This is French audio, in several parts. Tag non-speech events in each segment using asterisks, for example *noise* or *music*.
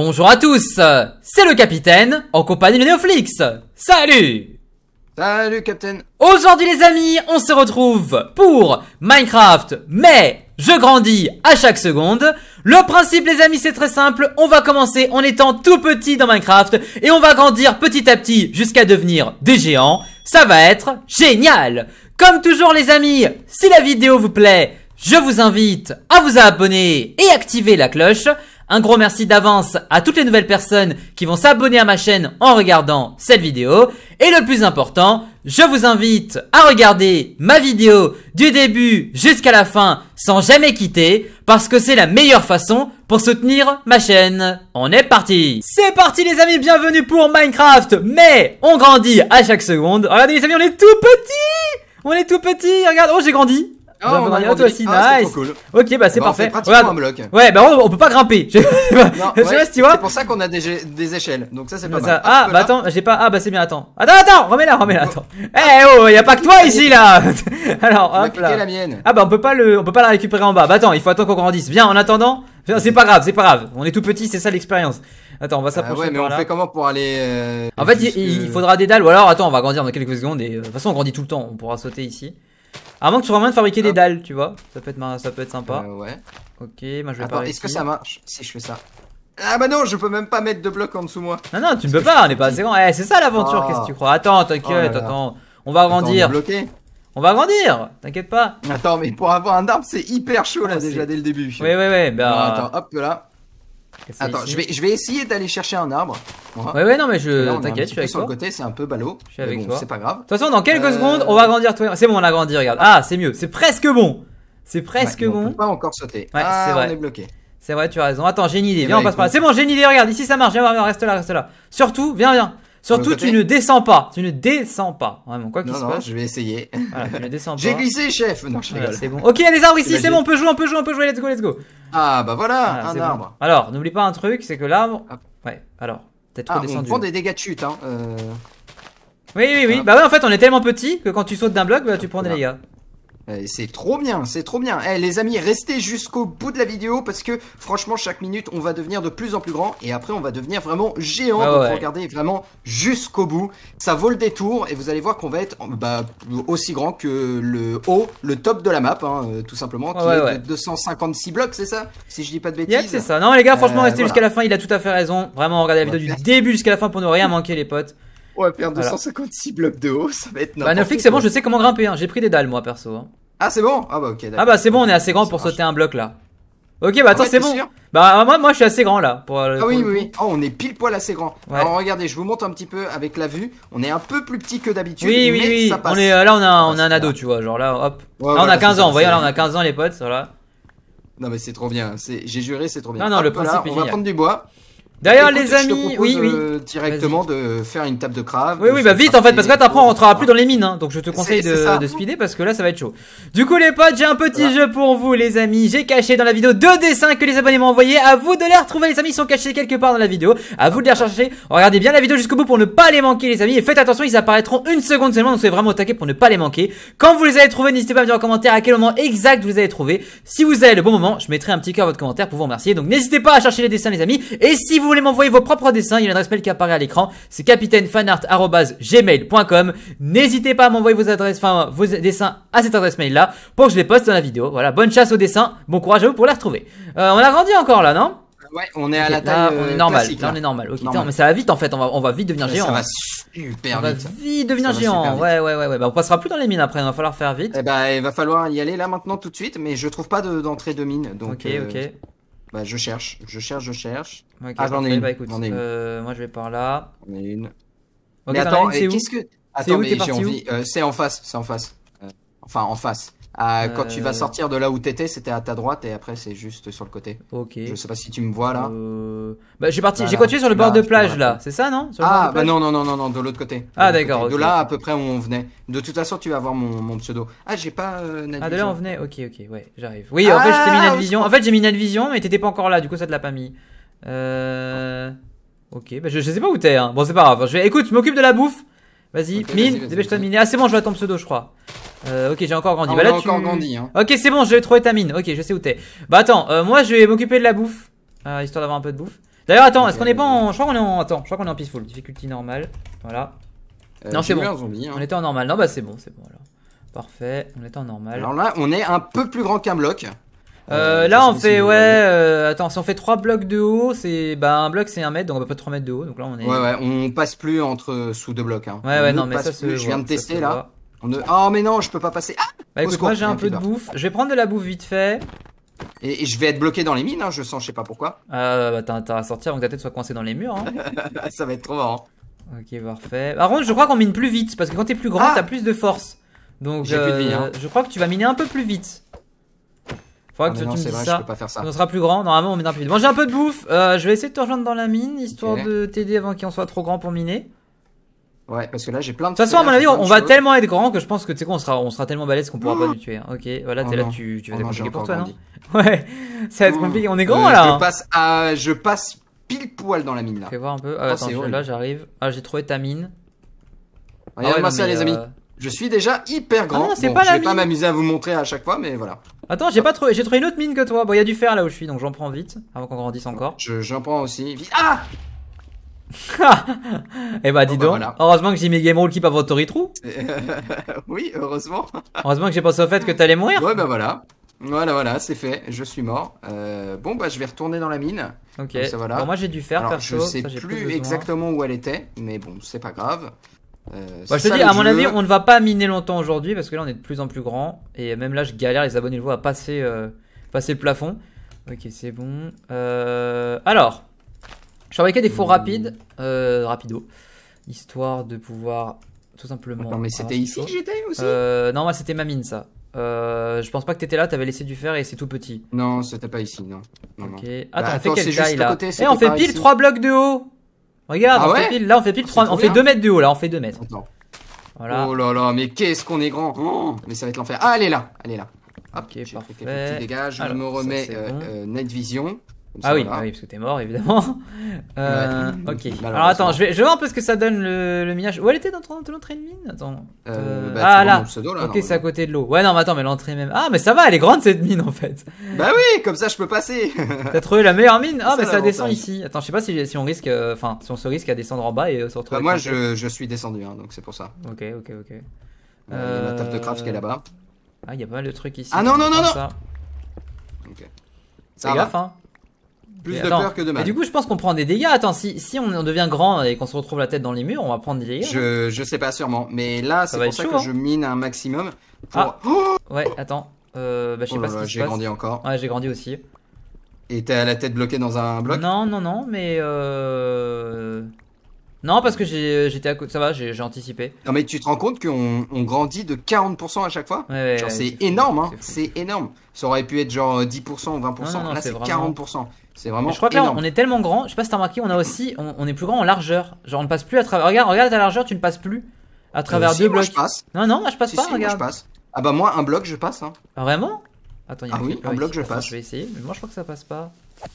Bonjour à tous, c'est le capitaine en compagnie de Neoflix, Salut Salut capitaine Aujourd'hui les amis, on se retrouve pour Minecraft, mais je grandis à chaque seconde. Le principe les amis c'est très simple, on va commencer en étant tout petit dans Minecraft et on va grandir petit à petit jusqu'à devenir des géants. Ça va être génial Comme toujours les amis, si la vidéo vous plaît, je vous invite à vous abonner et activer la cloche. Un gros merci d'avance à toutes les nouvelles personnes qui vont s'abonner à ma chaîne en regardant cette vidéo. Et le plus important, je vous invite à regarder ma vidéo du début jusqu'à la fin sans jamais quitter parce que c'est la meilleure façon pour soutenir ma chaîne. On est parti C'est parti les amis, bienvenue pour Minecraft Mais on grandit à chaque seconde. Regardez les amis, on est tout petit On est tout petit, regarde, oh j'ai grandi on oh, on a, aussi, ah, nice. Cool. Ok, bah c'est bah, parfait. Un bloc. Ouais, bah on, peut pas grimper. *laughs* tu vois. C'est pour ça qu'on a des, des, échelles. Donc ça c'est pas ça. Ah, ah bah attends, j'ai pas. Ah, bah c'est bien, attends. Attends, attends, remets-la, remets-la, oh. attends. Eh hey, oh, y a pas que toi ici là. *laughs* Alors, hop la mienne. Ah bah on peut pas le, on peut pas la récupérer en bas. Bah attends, il faut attendre qu'on grandisse. Viens, en attendant. C'est pas grave, c'est pas grave. On est tout petit, c'est ça l'expérience. Attends, on va s'approcher. Ah ouais, mais on fait comment pour aller. Euh, en fait, il, faudra des dalles, ou alors attends, on va grandir dans quelques secondes. Et, de toute façon, on grandit tout le temps, on pourra sauter ici. Avant que tu sois moins de fabriquer des dalles, tu vois. Ça peut être, ça peut être sympa. Euh, ouais. Ok, moi bah, je vais Attends, est-ce que ça marche si je fais ça ah bah non, je peux même pas mettre de blocs en dessous moi. Non non, tu ne peux pas, on est pas assez grand. Eh, c'est ça l'aventure, qu'est-ce que tu ah. crois Attends, t'inquiète, oh attends. On va grandir. On va grandir, t'inquiète pas. Attends, mais pour avoir un arbre, c'est hyper chaud là oh, déjà dès le début. Oui, oui, oui. Bah... attends, hop là. Attends, je vais, je vais essayer d'aller chercher un arbre. Ouais, ouais, non, mais je t'inquiète, je suis avec sur le côté, c'est un peu ballot. Je suis avec bon, C'est pas grave. De toute façon, dans quelques euh, secondes, on va grandir. toi. C'est bon, on a grandi, regarde. Ah, c'est mieux. C'est presque bon. C'est presque bon. On peut pas encore sauter. Ouais, ah, c'est vrai. On est bloqué. C'est vrai, tu as raison. Attends, j'ai une idée. Eh viens, on ben, passe par là. C'est bon, j'ai une idée. Regarde, ici ça marche. Viens, viens, reste là, reste là. Surtout, viens, viens. Surtout, tu ne descends pas. Tu ne descends pas. Vraiment, quoi qu'il se passe. je vais essayer. *laughs* J'ai glissé, chef. Non, c'est bon. Ok, il y a des arbres ici. C'est bon, on peut jouer, on peut jouer, on peut jouer. Let's go, let's go. Ah, bah voilà, un arbre. Alors, n'oublie pas un truc, c'est que l'arbre. Ouais, alors. peut trop ah, descendu. On prend des dégâts de chute, hein. Euh. Oui, oui, oui. Bah ouais, en fait, on est tellement petit que quand tu sautes d'un bloc, bah, tu prends des dégâts. Euh, c'est trop bien, c'est trop bien. Eh les amis, restez jusqu'au bout de la vidéo parce que franchement chaque minute on va devenir de plus en plus grand et après on va devenir vraiment géant. Ah Donc regardez vraiment jusqu'au bout. Ça vaut le détour et vous allez voir qu'on va être bah, aussi grand que le haut, le top de la map, hein, euh, tout simplement, ah qui est de 256 blocs, c'est ça Si je dis pas de bêtises. c'est ça. Non les gars, franchement euh, restez jusqu'à la fin, il a tout à fait raison. Vraiment regardez la vidéo du début jusqu'à la fin pour ne rien *laughs* manquer les potes. On va perdre 256 blocs de haut, ça va être normal. Bah, c'est bon, je sais comment grimper, hein. j'ai pris des dalles moi perso. Hein. Ah, c'est bon Ah, bah, ok, d'accord. Ah, bah, c'est bon, on est assez grand pour sauter un bloc là. Ok, bah attends, ah c'est bon. Bah ah, moi, moi, je suis assez grand là. Pour, euh, ah oui, oui, Oh, on est pile poil assez grand. Alors regardez, je vous montre un petit peu avec la vue. On est un peu plus petit que d'habitude. Oui, oui, oui. Ça On est, euh, là, on a, on a un ado, tu vois. Genre là, hop. là, on a 15 ans, vous voyez, là, on a 15 ans, les potes, voilà. Non, mais c'est trop bien. J'ai juré, c'est trop bien. Non, non, le principe On va prendre du bois. D'ailleurs, les amis, oui, oui. Euh, directement de faire une table de crave. Oui, oui, bah vite en fait, parce que là, on rentrera plus dans les mines, hein, donc je te conseille de, de speeder parce que là, ça va être chaud. Du coup, les potes, j'ai un petit jeu pour vous, les amis. J'ai caché dans la vidéo deux dessins que les abonnés m'ont envoyés. À vous de les retrouver, les amis, ils sont cachés quelque part dans la vidéo. À vous de les rechercher. Regardez bien la vidéo jusqu'au bout pour ne pas les manquer, les amis. Et faites attention, ils apparaîtront une seconde seulement, donc c'est vraiment attaqué pour ne pas les manquer. Quand vous les avez trouvés, n'hésitez pas à me dire en commentaire à quel moment exact vous les avez trouvés. Si vous avez le bon moment, je mettrai un petit cœur à votre commentaire pour vous remercier. Donc n'hésitez pas à chercher les dessins, les amis. Et si vous vous voulez m'envoyer vos propres dessins, il y a une adresse mail qui apparaît à l'écran, c'est capitainefanart.gmail.com. N'hésitez pas à m'envoyer vos adresses, enfin, vos dessins à cette adresse mail là pour que je les poste dans la vidéo. Voilà, bonne chasse aux dessins, bon courage à vous pour les retrouver. Euh, on a grandi encore là, non Ouais, on est à la taille. on est euh, normal. on est normal. Ok, mais ça va vite en fait. On va, vite devenir géant. Ça va super vite. On va vite devenir géant. Hein. Ouais, ouais, ouais. ouais. Bah, on passera plus dans les mines après. Il hein, va falloir faire vite. Eh bah, il va falloir y aller là maintenant tout de suite. Mais je trouve pas d'entrée de, mine. Donc, ok, euh, ok. Bah, je cherche, je cherche, je cherche ah, bah, j'en ai une. Euh, moi, je vais par là. J'en ai une. mais attends, c'est qu'est-ce que. Attends, mais j'ai envie. Euh, c'est en face, c'est en face. Euh, enfin, en face. Ah, quand tu vas sortir de là où t'étais, c'était à ta droite et après, c'est juste sur le côté. Ok. Je sais pas si tu me vois là. Bah, j'ai parti, bah, j'ai continué sur le bord de plage là, c'est ça non Ah, bah non, non, non, non, non, de l'autre côté. Ah, d'accord. De là à peu près où on venait. De toute façon, tu vas voir mon, mon pseudo. Ah, j'ai pas Ah, de là on venait, ok, ok, ouais, j'arrive. Oui, en fait, j'ai mis ah, Vision. En fait, j'ai mis Vision, mais t'étais pas encore là, du coup, ça te l'a pas mis. Euh... Ok, bah je, sais pas où t'es. Hein. Bon, c'est pas grave. Je Écoute, je m'occupe de la bouffe. Vas-y, mine, Débêche Ah, c'est bon, je vois ton pseudo, je crois. Euh, ok, j'ai encore grandi. Ah, bah, là, tu... grandi. Hein. Ok, c'est bon, je vais trouver ta mine. Ok, je sais où t'es. Bah attends, euh, moi je vais m'occuper de la bouffe. Euh, histoire d'avoir un peu de bouffe. D'ailleurs, attends, est-ce qu'on est pas en. Je crois qu'on est en. Attends, je crois qu'on est en peaceful. difficulté normale. Voilà. non, c'est bon. Hein. On était en normal. Non, bah c'est bon, c'est bon alors. Parfait, on est en normal. Alors là, on est un peu plus grand qu'un bloc. Euh, là, on fait, ouais, euh, attends, si on fait 3 blocs de haut, c'est, bah, un bloc c'est 1 mètre, donc on va pas 3 mètres de haut, donc là on est. Ouais, ouais, on passe plus entre euh, sous deux blocs, hein. Ouais, ouais, non, mais ça c'est... Je viens de tester là. Oh, mais non, je peux pas passer. Ah bah, écoute, moi j'ai un peu de bouffe, je vais prendre de la bouffe vite fait. Et, je vais être bloqué dans les mines, hein, je sens, je sais pas pourquoi. Ah, bah, t'as à sortir avant que ta tête soit coincée dans les murs, hein. *laughs* ça va être trop marrant. Ok, parfait. Par contre, je crois qu'on mine plus vite, parce que quand t'es plus grand, ah! t'as plus de force. Donc, euh, plus de euh, hein. je crois que tu vas miner un peu plus vite. Ah, que tu, me ça. On sera plus grand. Normalement, on met plus vite. Bon, j'ai un peu de bouffe. Euh, je vais essayer de te rejoindre dans la mine, histoire de t'aider avant qu'on soit trop grand pour miner. Ouais, parce que là j'ai plein de. De toute façon, à mon avis, on va tellement être grand que je pense que tu sais qu'on sera, on sera tellement balèze qu'on pourra pas nous tuer. Hein. Ok, voilà, oh t'es là, tu, vas oh être compliqué pour toi, non *laughs* Ouais, ça va être compliqué. On est grand euh, là. Je hein. passe, je passe pile poil dans la mine là. Fais voir un peu. Ah, oh, attends, là j'arrive. Ah, j'ai trouvé ta mine. Regardez-moi ah ça, les amis. Euh, je suis déjà hyper grand. Ah non, pas je vais pas m'amuser à vous montrer à chaque fois, mais voilà. Attends, j'ai pas trouvé, j'ai trouvé une autre mine que toi. Bon, il y a du fer là où je suis, donc j'en prends vite, avant qu'on grandisse encore. J'en prends aussi. Vite. Ah *laughs* Et eh bah dis donc, bah, heureusement que j'ai mis Game Rule qui avant Tori Trou. *laughs* oui, heureusement. heureusement que j'ai pensé au fait que t'allais mourir. Ouais bah voilà. Voilà, voilà, c'est fait, je suis mort. Euh, bon, bah, je vais retourner dans la mine. Ok, ça, voilà. bon, moi j'ai du fer. Alors, perso. Je sais plus exactement où elle était, mais bon, c'est pas grave. Euh, bah, je te dis, à mon avis, on ne va pas miner longtemps aujourd'hui parce que là on est de plus en plus grand et même là je galère, les abonnés de vous à passer, euh, passer le plafond. Ok, c'est bon. Euh, alors, je fabriquais des fours rapides, rapido, histoire de pouvoir tout simplement. Non, mais c'était ici que j'étais aussi Non, moi c'était ma mine ça. je pense pas que t'étais là, t'avais laissé du fer et c'est tout petit. Non, c'était pas ici, non. ok, attends, bah, on fait attends, là Et eh, on fait pile trois 3 blocs de haut Regarde, ah on là on fait pile 3, ah, on fait 2 mètres de haut, là on fait 2 mètres. Oh là là, mais qu'est-ce qu'on est grand hein. Mais ça va être l'enfer. Ah, elle est là, elle est là. Hop, parfait. Dégage, je me remets euh, euh, Night Vision. Ah, ah oui, parce que t'es mort, évidemment. *laughs* Euh, Ok. Alors attends, je vais, je un peu ce que ça donne le, minage. Où elle était dans ton, entrée de mine Attends. Euh, euh, bah, ah là. Ok, c'est à côté de l'eau. Ouais, non, mais attends, mais l'entrée même. Ah, mais ça va, elle est grande cette mine en fait. Bah oui, comme ça je peux passer. *laughs* T'as trouvé la meilleure mine Ah, mais ça, descend ici. Attends, je sais pas si, si on risque. Euh, enfin, si on se risque à descendre en bas et se retrouver. Bah, moi je, suis descendu, hein, donc c'est pour ça. Ok, ok, ok. Il y a la table de craft qui est là-bas. Ah, il y a pas mal de trucs ici. Ah non, non, non, non Ok. Ça gaffe, hein de peur que de mal. du coup, je pense qu'on prend des dégâts. Attends, si, si on, devient grand et qu'on se retrouve la tête dans les murs, on va prendre des dégâts. Je, sais pas sûrement, mais là, c'est pour ça que hein. je mine un maximum. Pour... Ah. ouais, attends. Euh, bah, je sais oh pas ce J'ai grandi encore. Ouais, j'ai grandi aussi. Et t'es à la tête bloquée dans un bloc Non, non, non, mais euh... Non, parce que j'étais à côté, ça va, j'ai anticipé. Non, mais tu te rends compte qu'on grandit de 40% à chaque fois ouais, C'est énorme, hein, c'est énorme. Ça aurait pu être genre 10% ou 20%, là c'est 40%. C'est vraiment. je crois que là, on est tellement grand. Je sais pas si t'as remarqué, on a aussi, on, est plus grand en largeur. Genre, on ne passe plus à travers. Regarde, regarde ta largeur, tu ne passes plus à euh, travers deux blocs. je passe. Non, non, moi je passe pas. Si, regarde. je passe. Ah bah moi, un bloc, je passe. Hein. Ah, vraiment Attends, y a ah oui, un bloc, je passe. Je vais essayer, mais moi, je crois que ça passe pas.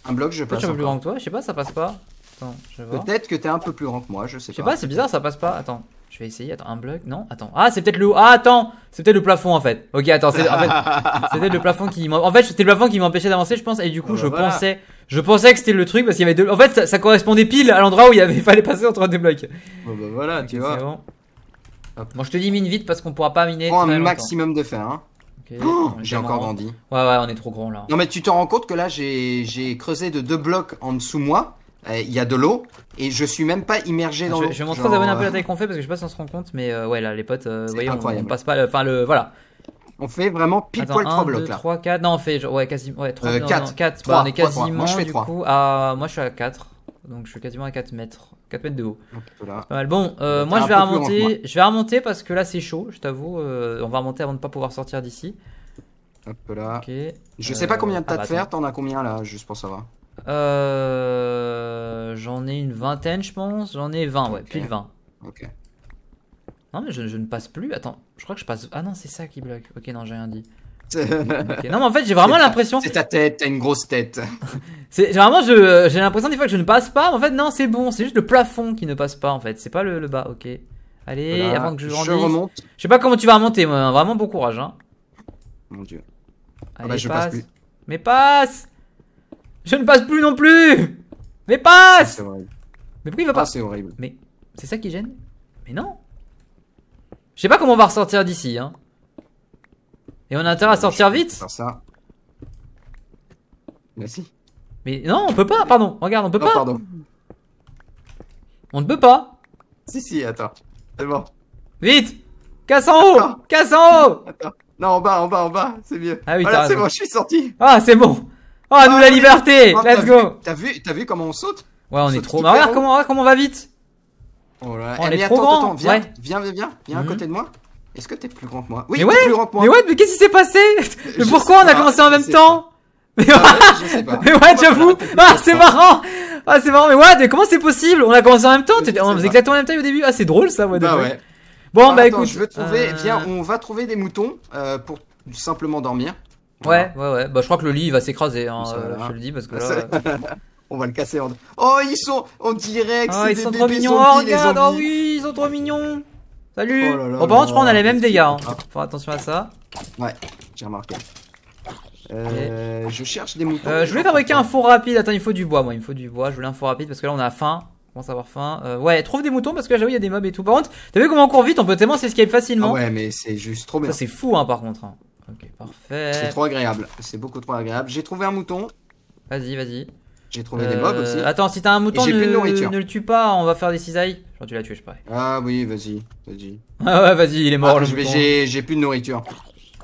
Un bloc, je passe. Tu es un peu plus grand que toi Je sais pas, ça passe pas. Peut-être que t'es un peu plus grand que moi, je sais pas. Je sais pas, c'est bizarre, ça passe pas. Attends. Je vais essayer, attends, un bloc, non, attends. Ah, c'est peut-être le haut. Ah, attends, c'est peut-être le plafond en fait. Ok, attends, c'est en fait, *laughs* le plafond qui En fait, c'était le plafond qui m'empêchait d'avancer, je pense. Et du coup, bah je pensais je pensais que c'était le truc parce qu'il y avait deux. En fait, ça, correspondait pile à l'endroit où il avait... *laughs* fallait passer entre deux blocs. Bon, bah voilà, tu vois. Bon. je te dis mine vite parce qu'on pourra pas miner. Prends un maximum de fer. Hein. Oh, j'ai encore grandi. Ouais, ouais, on est trop grand là. Non, mais tu te rends compte que là, j'ai creusé de deux blocs en dessous moi. Euh, il y a de l'eau et je suis même pas immergé dans l'eau. Je, vais montrer aux abonnés un peu la euh, taille qu'on fait parce que je sais pas si on se rend compte, mais euh, ouais, là, les potes, vous voyez, on, passe pas. Enfin, le, voilà. On fait vraiment pile poil 3 blocs là. 3, 4, non, on fait ouais, quasiment. Ouais, 3, 4, 4. on est quasiment. Moi, je fais du coup, à... moi je suis à 4. Donc je suis quasiment à 4 mètres. 4 mètres de haut. Pas mal. Bon, euh, moi je vais remonter. Je vais remonter parce que là c'est chaud, je t'avoue. Euh, on va remonter avant de ne pas pouvoir sortir d'ici. Hop là. Je sais pas combien de euh, tas de ah, bah, fer, t'en as combien là, juste pour savoir J'en ai une vingtaine, je pense. J'en ai 20, ouais, pile 20. Ok. Non, mais je, ne passe plus. Attends, je crois que je passe. Ah non, c'est ça qui bloque. Ok, non, j'ai rien dit. *laughs* Non, mais en fait, j'ai vraiment l'impression. C'est ta tête, t'as une grosse tête. *laughs* c'est vraiment, euh, j'ai l'impression des fois que je ne passe pas. En fait, non, c'est bon. C'est juste le plafond qui ne passe pas. En fait, c'est pas le, bas. Ok. Allez, avant que je, je remonte. Je sais pas comment tu vas remonter. Vraiment, bon courage. Hein. Mon Dieu. Ah Allez, bah, je passe. Mais passe. Je ne passe plus non plus. Mais passe. Ah, mais pourquoi il va pas ah, C'est horrible. Mais c'est ça qui gêne. Mais non. Je sais pas comment on va ressortir d'ici, hein. Et on a intérêt à sortir vite ça. Mais si. Mais non, on peut pas, pardon, regarde, on peut oh, pas. pardon. On ne peut pas. Si, si, attends. C'est bon. Vite Casse en haut ah. Casse en haut attends. Non, en bas, en bas, en bas, c'est mieux. Ah oui, voilà, c'est bon, je suis sorti. Ah, c'est bon. Oh, ah, nous ah la liberté, let's go. T'as vu, t'as vu comment on saute Ouais, on, est trop. Bah, regarde comment, comment on va vite. Oh On eh, est trop grand. viens, viens, viens, viens, à mhm. côté de moi. Est-ce que t'es plus grand que moi Oui, mais ouais, plus grand que moi. Mais ouais, mais qu'est-ce qui s'est passé Mais pourquoi on a commencé en même temps *laughs* mais, ouais, j'avoue. Ah, c'est marrant. Ah, c'est marrant. Mais ouais, mais comment c'est possible On a commencé en même temps. On faisait exactement en même temps au début. Ah, c'est drôle ça. Bah ouais, ah, bah Bon, bah écoute. Je veux trouver. Euh, viens, on va trouver des moutons euh, pour simplement dormir. Ouais, ouais, ouais. Bah, je crois que le lit il va s'écraser. Hein, euh, je le dis parce que *laughs* là on va le casser. En... Oh, ils sont, on dirait que des sont trop Zombies, oh, regarde, oh oui, ils sont trop mignons. Salut. Oh par contre, je crois qu'on a les mêmes dégâts. Hein. Faut attention à ça. Ouais, j'ai remarqué. Euh, je cherche des moutons. Euh, je voulais fabriquer un four rapide. Attends, il faut du bois. Moi, il me faut du bois. Je voulais un four rapide parce que là, on a faim. On commence à avoir faim. Euh, ouais, trouve des moutons parce que j'avoue, il y a des mobs et tout. Par contre, t'as vu comment on court vite On peut tellement s'escape facilement. Ah ouais, mais c'est juste trop bien. Ça, c'est fou, hein, par contre. Hein. Ok, parfait. C'est trop agréable. C'est beaucoup trop agréable. J'ai trouvé un mouton. Vas-y, vas-y. J'ai trouvé des mobs aussi. Euh, attends, si t'as un mouton, ne, le tue pas, on va faire des cisailles. Genre, tu l'as tué, je parie. Ah oui, vas-y, vas-y. ah ouais, vas-y, il est mort ah, le mouton. J'ai plus de nourriture.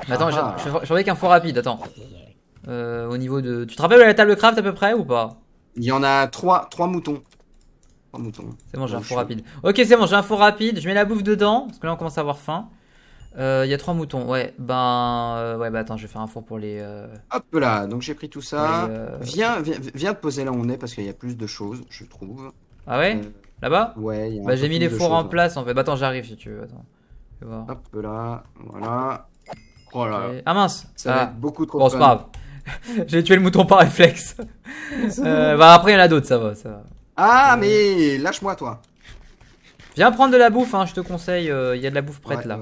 attends, je, ah. qu'un four rapide, attends. Euh, au niveau de. Tu te rappelles la table de craft à peu près ou pas Il y en a trois, 3 moutons. 3 moutons. C'est bon, j'ai un four rapide. Ok, c'est bon, j'ai un four rapide. Je mets la bouffe dedans parce que là on commence à avoir faim. Il euh, y a trois moutons, ouais. Ben, euh, ouais, bah attends, je vais faire un four pour les. Euh, Hop là, donc j'ai pris tout ça. viens, viens, te poser là où on est parce qu'il y a plus de choses, je trouve. Ah ouais Là-bas Ouais. Y a bah j'ai mis les fours en place en fait. Bah attends, j'arrive si tu veux. Attends. Hop là, voilà. Oh ah mince Ça va ah. beaucoup trop. Bon, c'est pas grave. *laughs* j'ai tué le mouton par réflexe. *laughs* bah après, il y en a d'autres, ça va, Ah, mais lâche-moi toi. Viens prendre de la bouffe, hein, je te conseille. Il y a de la bouffe prête là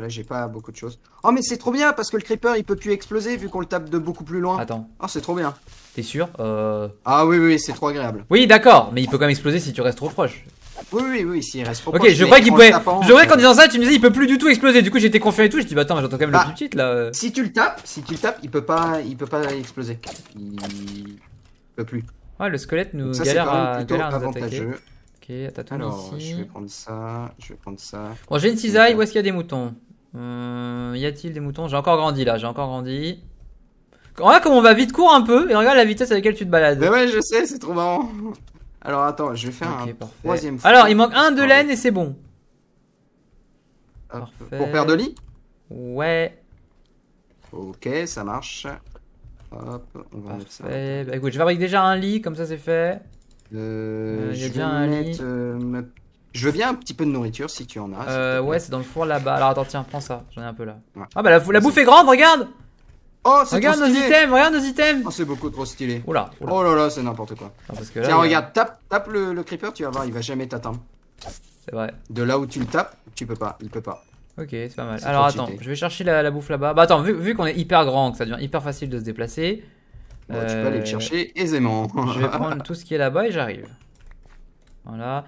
là j'ai pas beaucoup de choses. Oh mais c'est trop bien parce que le creeper il peut plus exploser vu qu'on le tape de beaucoup plus loin. Attends. Oh c'est trop bien. T'es sûr euh Ah oui oui, c'est trop agréable. Oui d'accord, mais il peut quand même exploser si tu restes trop proche. Oui oui oui, s'il reste trop proche. Ok, je crois qu'il je croyais euh, qu'en disant ça, tu me disais il peut plus du tout exploser. Du coup j'étais confiant et tout. Je dis bah attends, j'entends quand même le bah, petit là. Euh. Si tu le tapes, si tu le tapes, il peut pas, il peut pas exploser. Il, peut plus. Ouais, le squelette nous galère, à, nous attaquer. Ok, Alors, je vais prendre ça, je vais prendre ça. Bon, j'ai une cisaille, où est-ce qu'il y a des moutons euh, y a-t-il des moutons J'ai encore grandi là, j'ai encore grandi. Regarde comme on va vite, court un peu et regarde la vitesse avec laquelle tu te balades. ouais, je sais, c'est trop marrant. Alors attends, je vais faire un troisième Alors il manque un de laine et c'est bon. Parfait. pour faire de lit Ouais. Ok, ça marche. Hop, on va mettre bah, écoute, je fabrique déjà un lit, comme ça c'est fait. Euh, euh déjà un lit. Euh, je veux bien un petit peu de nourriture si tu en as. Euh, ouais, c'est dans le four là-bas. Alors attends, tiens, prends ça. J'en ai un peu là. Ah bah la, bouffe est grande, regarde Oh, c'est Regarde trop stylé. nos items, regarde nos items oh, c'est beaucoup trop stylé. Oula, là. Oh là là, c'est n'importe quoi. parce que Tiens, regarde, tape, tape le, creeper, tu vas voir, il va jamais t'atteindre. C'est vrai. De là où tu le tapes, tu peux pas, il peut pas. Ok, c'est pas mal. Alors attends, je vais chercher la, bouffe là-bas. Bah attends, vu, qu'on est hyper grand, que ça devient hyper facile de se déplacer. Tu peux aller le euh, chercher aisément. je vais prendre tout ce qui est là-bas et j'arrive. Voilà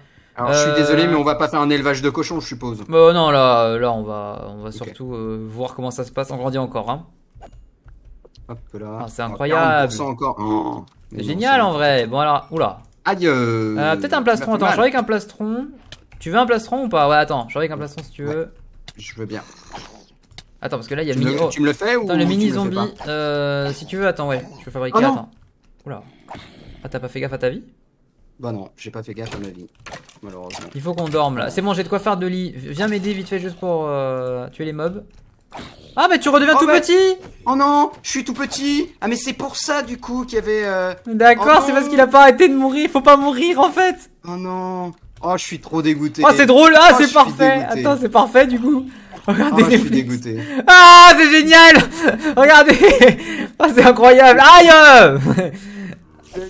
je suis désolé, mais on va euh, pas faire un élevage de cochons, je suppose. Bah, non, là, là, on va, on va surtout euh, voir comment ça se passe. en grandit encore, hein. Hop là. Ah, c'est ah, incroyable. encore. Oh. c'est génial en vrai. Bon alors, oula. Adieu. Euh, peut-être un plastron. Attends, je avec un plastron. Tu veux un plastron ou pas Ouais, attends, je avec un plastron si tu veux. je veux bien. Attends, parce que là il y a le mini. Oh. Me, Tu me le fais attends, ou le mini zombie. si tu veux, attends, ouais, je peux fabriquer. Oh, attends. Oula. Ah, t'as pas fait gaffe à ta vie bah non, j'ai pas fait gaffe à ma vie, malheureusement. Il faut qu'on dorme là. C'est bon, j'ai de quoi faire de lit. Viens m'aider vite fait juste pour euh, tuer les mobs. Ah mais tu redeviens oh, tout bah petit Oh non, je suis tout petit Ah mais c'est pour ça du coup qu'il y avait... Euh, D'accord, oh c'est parce qu'il a pas arrêté de mourir, il faut pas mourir en fait Oh non Oh je suis trop dégoûté Oh c'est drôle, ah oh, c'est parfait Attends c'est parfait du coup Regardez je suis dégoûté Ah c'est génial *laughs* Regardez Oh c'est incroyable Aïe euh. Non,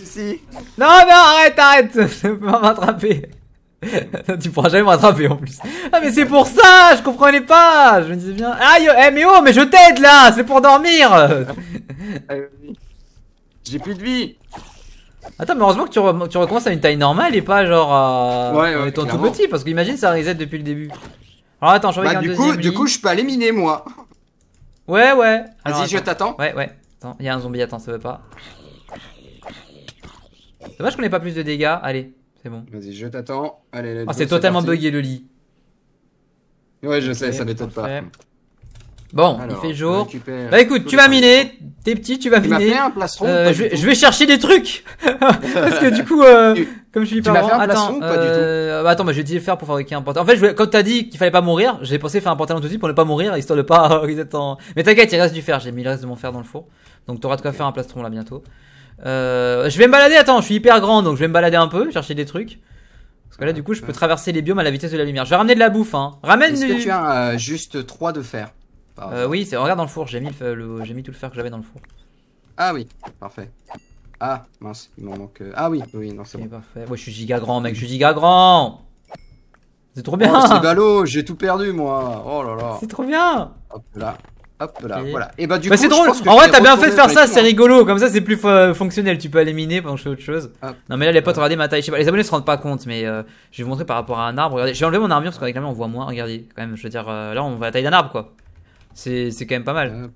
non, arrête, arrête tu *laughs* peux pas m'attraper Tu pourras jamais m'attraper en plus Ah mais c'est pour ça Je comprenais pas Je me disais bien... Aïe ah, mais oh eh, Mais je t'aide là C'est pour dormir ah, euh, J'ai plus de vie Attends mais heureusement que tu, recommences à une taille normale et pas genre euh, ouais, ouais, en étant tout petit parce qu'imagine ça reset depuis le début. Alors attends, je bah, du coup, Du coup je peux aller miner moi. Ouais ouais. Vas-y je t'attends. Ouais ouais. Attends, il y a un zombie, attends, ça veut pas. Dommage qu'on ait pas plus de dégâts. Allez, c'est bon. Vas-y, je t'attends. Allez, oh, c'est totalement buggé le lit. Ouais, je sais, ça m'étonne pas. Bon, il fait jour. Bah écoute, tu vas miner, t'es petit, tu vas tu miner. faire un plastron, euh, je, vais, chercher des trucs *laughs* parce que du coup, euh, comme je suis pas attends, pas du tout. Euh, bah, attends, bah je vais le faire pour fabriquer un pantalon. En fait, quand t'as dit qu'il fallait pas mourir, j'ai pensé faire un pantalon tout de suite pour ne pas mourir, histoire de pas. *laughs* Mais t'inquiète, il reste du fer. J'ai mis le reste de mon fer dans le four, donc t'auras de quoi faire un plastron là bientôt. Euh, je vais me balader, attends, je suis hyper grand, donc je vais me balader un peu, chercher des trucs. Parce que là, du coup, je peux traverser les biomes à la vitesse de la lumière. Je vais ramener de la bouffe, hein. Ramène Est-ce que euh, juste 3 de fer euh, Oui, c'est... regarde dans le four, j'ai mis, le... j'ai mis tout le fer que j'avais dans le four. Ah oui, parfait. Ah, mince, il m'en manque. Euh, ah oui, oui, non, c'est bon. parfait. Moi je suis giga grand, mec, je suis giga grand C'est trop oh, bien j'ai tout perdu, moi Oh là là C'est trop bien Hop là Hop là, voilà. Et bah du bah, coup, c'est drôle. En vrai, t'as bien fait de faire ça, c'est hein. rigolo. Comme ça, c'est plus euh, fonctionnel. Tu peux miner pendant que je fais autre chose. Non, mais là, les potes, regardez ma taille. Je sais pas, les abonnés se rendent pas compte, mais euh, je vais vous montrer par rapport à un arbre. Regardez, j'ai enlevé mon armure parce qu'avec la main, on voit moins. Regardez, quand même, je veux dire, euh, là, on voit la taille d'un arbre, quoi. C'est quand même pas mal.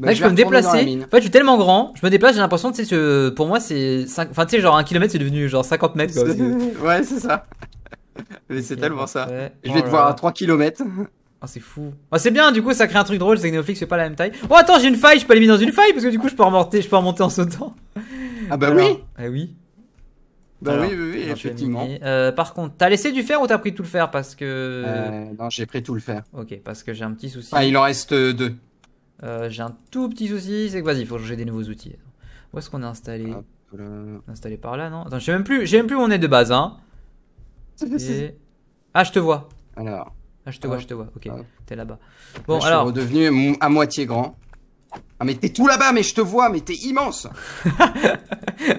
Bah, je, peux me déplacer. En fait, je suis tellement grand, je me déplace, j'ai l'impression, tu sais, que pour moi, c'est. 5... Enfin, tu sais, genre, un kilomètre, c'est devenu genre 50 mètres, *laughs* ouais, c'est ça. *laughs* mais c'est tellement ça. Je vais te oh voir à 3 km. Oh, c'est fou. Oh, c'est bien, du coup, ça crée un truc drôle, c'est que Néoflix c'est pas la même taille. Oh, attends, j'ai une faille, je peux aller dans une faille, parce que du coup, je peux remonter, je peux remonter en sautant. Ah bah oui Ah oui. Bah oui, oui, effectivement. Euh, par contre, t'as laissé du fer ou t'as pris tout le fer parce que... Euh, non, j'ai pris tout le fer. Ok, parce que j'ai un petit souci. Ah, il en reste euh, deux. j'ai un tout petit souci, c'est que vas-y, il faut que des nouveaux outils. Où est-ce qu'on a installé Installé par là, non Attends, je même plus, j'ai même plus où on est de base, hein. *laughs* Ah, je te vois. Alors... Ah, je te vois, ah. je te vois. Ok, t'es là-bas. Bon, alors. Je suis redevenu à moitié grand. Ah mais t'es tout là-bas, mais je te vois, mais t'es immense. *laughs*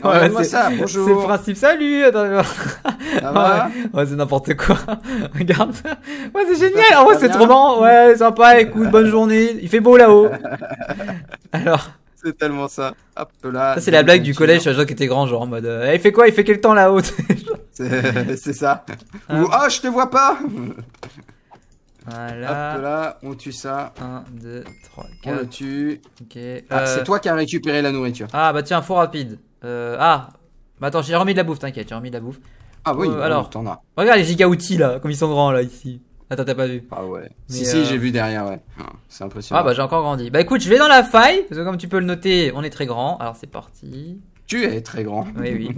ouais, moi ça, bonjour. C'est le principe, salut. Euh, *laughs* ouais, c'est n'importe quoi. *laughs* Regarde, ouais c'est génial. En c'est trop bon Ouais sympa. Écoute, bonne journée. Il fait beau là-haut. Alors. C'est tellement ça. Hop là. Ça c'est la blague du collège, je gens qui était grand, genre en mode. Euh, eh, il fait quoi Il fait quel temps là-haut C'est ça. Ah. Ou ah oh, je te vois pas. Voilà. Hop là, on tue ça. 1, 2, 3, 4. On le tue. Ok. Ah, euh, c'est toi qui as récupéré la nourriture. Ah, bah tiens, four rapide. Euh, ah, bah attends, j'ai remis de la bouffe, t'inquiète, j'ai remis de la bouffe. Ah oui, euh, alors. T'en as. Regarde les giga outils là, comme ils sont grands là ici. Attends, t'as pas vu Ah ouais. si, si, euh, j'ai vu derrière, ouais. Ah, c'est impressionnant. Ah bah j'ai encore grandi. Bah écoute, je vais dans la faille, parce que comme tu peux le noter, on est très grand. Alors c'est parti. Tu es très grand. Oui, oui.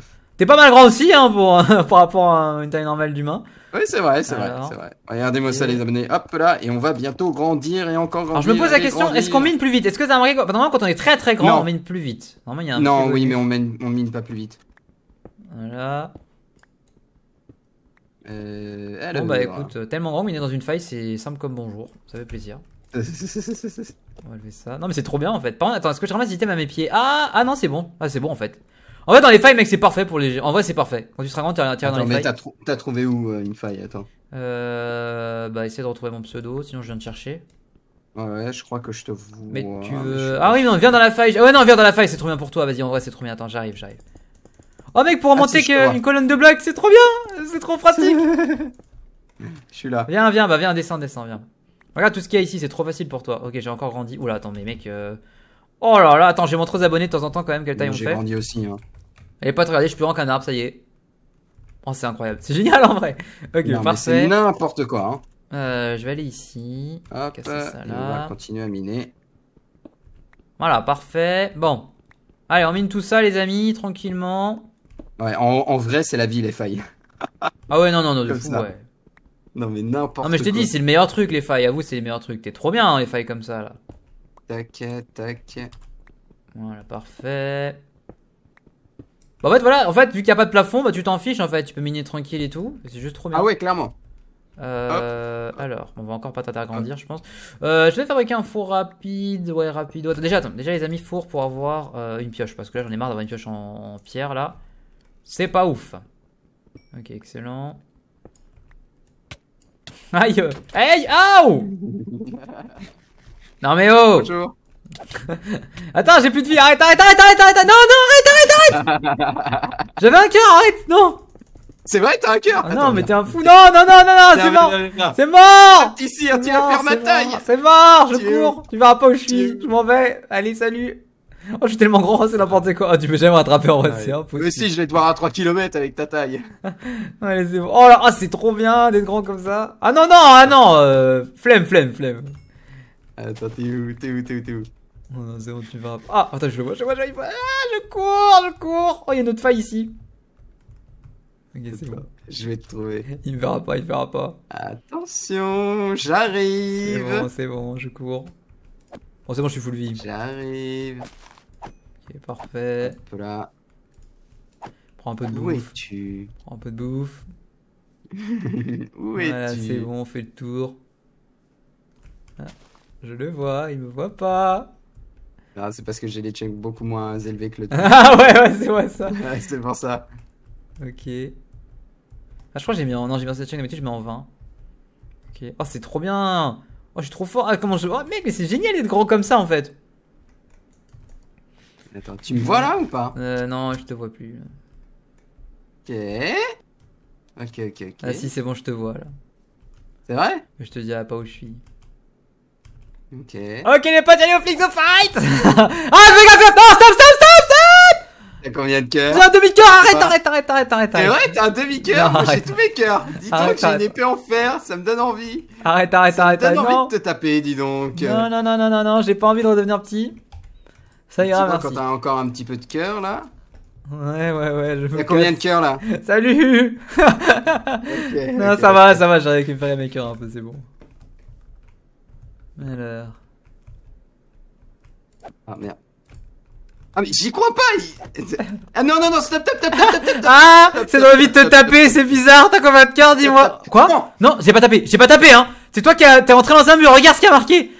*laughs* C'est pas mal grand aussi, hein, pour, *laughs* par rapport à une taille normale d'humain. Oui, c'est vrai, c'est vrai, c'est vrai. Regardez, moi, ça les abonnés hop là, et on va bientôt grandir et encore grandir. Alors, je me pose la question, est-ce qu'on mine plus vite Est-ce que t'as remarqué Normalement, quand on est très très grand, on mine plus vite. Normalement, il y a un Non, oui, mais on mine, on mine pas plus vite. Voilà. Euh, elle bon, bah écoute, tellement grand, il est dans une faille, c'est simple comme bonjour. Ça fait plaisir. *laughs* on va lever ça. Non, mais c'est trop bien en fait. Par attends, est-ce que je ramasse l'item à mes pieds Ah, ah non, c'est bon. Ah, c'est bon en fait. En vrai, dans les failles, mec, c'est parfait pour les. En vrai, c'est parfait. Quand tu seras grand, tu dans les failles. Mais t'as trouvé où euh, une faille Attends. Euh, bah, essaie de retrouver mon pseudo, sinon je viens de chercher. Ouais, je crois que je te vois. Mais tu veux. Ah oui, non, viens dans la faille. Ah ouais, non, viens dans la faille, c'est trop bien pour toi. Vas-y, en vrai, c'est trop bien. Attends, j'arrive, j'arrive. Oh, mec, pour ah, remonter une colonne de blocs, c'est trop bien. C'est trop pratique. *laughs* je suis là. Viens, viens, bah, viens, descends, descends, viens. Regarde tout ce qu'il y a ici, c'est trop facile pour toi. Ok, j'ai encore grandi. Oula, attends, mais mec. Euh, Oh là là, attends, j'ai mon trop abonnés de temps en temps quand même, quelle taille on fait. J'ai grandi aussi. Hein. Et pas de regarder, je suis plus grand qu'un arbre, ça y est. Oh, c'est incroyable, c'est génial en vrai. Ok, non, parfait. C'est n'importe quoi. Hein. Euh, je vais aller ici. Hop, casser ça là. on va continuer à miner. Voilà, parfait. Bon. Allez, on mine tout ça, les amis, tranquillement. Ouais, en, en vrai, c'est la vie, les failles. ah ouais, non, non, non, de fou, ouais. Non, mais n'importe quoi. Non, mais je t'ai dit, c'est le meilleur truc, les failles. avoue vous, c'est le meilleur truc. T'es trop bien, hein, les failles comme ça, là. Tac, tac. Voilà, parfait. Bah, en fait, voilà, en fait, vu qu'il n'y a pas de plafond, bah, tu t'en fiches en fait, tu peux miner tranquille et tout. C'est juste trop bien. Ah, ouais, clairement. alors, on va encore pas t'agrandir, je pense. je vais fabriquer un four rapide. Ouais, rapide. déjà, déjà, les amis, four pour avoir une pioche. Parce que là, j'en ai marre d'avoir une pioche en, pierre, là. C'est pas ouf. Ok, excellent. Aïe Aïe Aouh non mais oh Bonjour. *laughs* Attends, j'ai plus de vie, arrête, arrête, arrête, arrête, arrête, non, non, arrête, arrête, arrête *laughs* J'avais un cœur, arrête, non C'est vrai, t'as un cœur ah, Non, mais t'es un fou, non, non, non, non, non, c'est mort C'est mort ah, hein, tu vas faire ma taille C'est mort, je cours, tu verras pas où je suis, je m'en vais, allez, salut Oh, je suis tellement grand, c'est n'importe quoi. Oh, tu peux jamais rattraper en vrai, ah, c'est impossible. Mais si, je vais te voir à 3 km avec ta taille. *laughs* Allez, c'est bon. Oh là, c'est trop bien d'être grand comme ça. Ah non, non, ah non, euh, flemme, flemme, flemme. Attends, t'es où T'es où T'es où T'es où oh, non zéro, tu Ah, attends, je le vois, je le vois, j'arrive. Ah, je cours, je cours. Oh, il y a une autre faille ici. Ok, c'est bon. Je vais te trouver. Il me verra pas, il me verra pas. Attention, j'arrive. C'est bon, c'est bon, je cours. Bon, c'est bon, je suis full vie. J'arrive. Ok, parfait. Hop là. Prends un peu de bouffe. Où es-tu Prends un peu de bouffe. *laughs* Où es-tu Voilà, c'est bon, on fait le tour. Voilà. Ah. Je le vois, il me voit pas. Non c'est parce que j'ai des checks beaucoup moins élevés que le *laughs* Ah ouais, ouais, c'est moi ça. *laughs* Ouais, c'est pour ça. Ok. Ah, je crois que j'ai mis en. Non, j'ai mis en cette mais tu je mets en 20. Ok. Oh, c'est trop bien. Oh, je suis trop fort. Ah, comment je. Oh, mec, mais c'est génial d'être gros comme ça en fait. Attends, tu me vois là ou pas Euh, non, je te vois plus. Ok. Ok, ok, ok. Ah, si, c'est bon, je te vois là. C'est vrai Je te dis à ah, pas où je suis. Ok. Ok les potes, allez au Flix of Fight *laughs* Ah, je vais gaffe Non, stop, stop, stop, stop T'as combien de cœurs J'ai un demi-cœur arrête, arrête, arrête, arrête, arrête, arrête, ouais, t'as un demi-cœur J'ai tous mes cœurs Dis toi que j'ai une épée en fer, ça me donne envie Arrête, arrête, arrête, arrête Ça envie de te taper, dis donc Non, non, non, non, non, non j'ai pas envie de redevenir petit. Ça ira, merci. Quand t'as encore un petit peu de cœur, là Ouais, ouais, ouais. Je T'as combien de cœurs là *laughs* Salut *laughs* Non, ça va, ça va, j'ai récupéré mes cœurs un peu, c'est bon. Alors. Ah merde. Ah mais j'y crois pas *laughs* Ah non non non stop stop stop stop stop, Ah C'est dans envie de te taper, c'est bizarre, t'as combien de cœur dis-moi Quoi Non, j'ai pas tapé, j'ai pas tapé hein C'est toi qui a... t'es entré dans un mur, regarde ce qu'il a marqué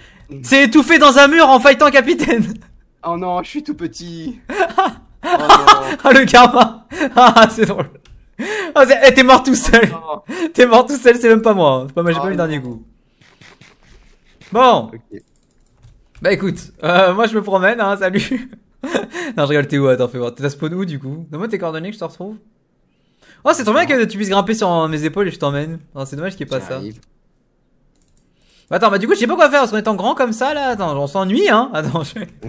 C'est étouffé dans un mur en fightant capitaine *laughs* Oh non, je suis tout petit *laughs* oh ah le karma ah, ah c'est drôle Ah eh, t'es mort tout oh seul T'es mort tout seul, c'est même pas moi, hein. pas moi, j'ai oh pas eu le dernier coup Bon. Bah écoute, euh, moi je me promène, hein, salut. *laughs* non, je rigole, t'es où Attends, fais voir. T'es à spawn où du coup Donne-moi tes coordonnées que je te retrouve. Oh, c'est trop bien que tu puisses grimper sur mes épaules et je t'emmène. c'est dommage qu'il n'y ait pas ça. Attends, bah du coup, je sais pas quoi faire parce qu'on est grand comme ça là. Attends, on s'ennuie, hein. *laughs* Attends,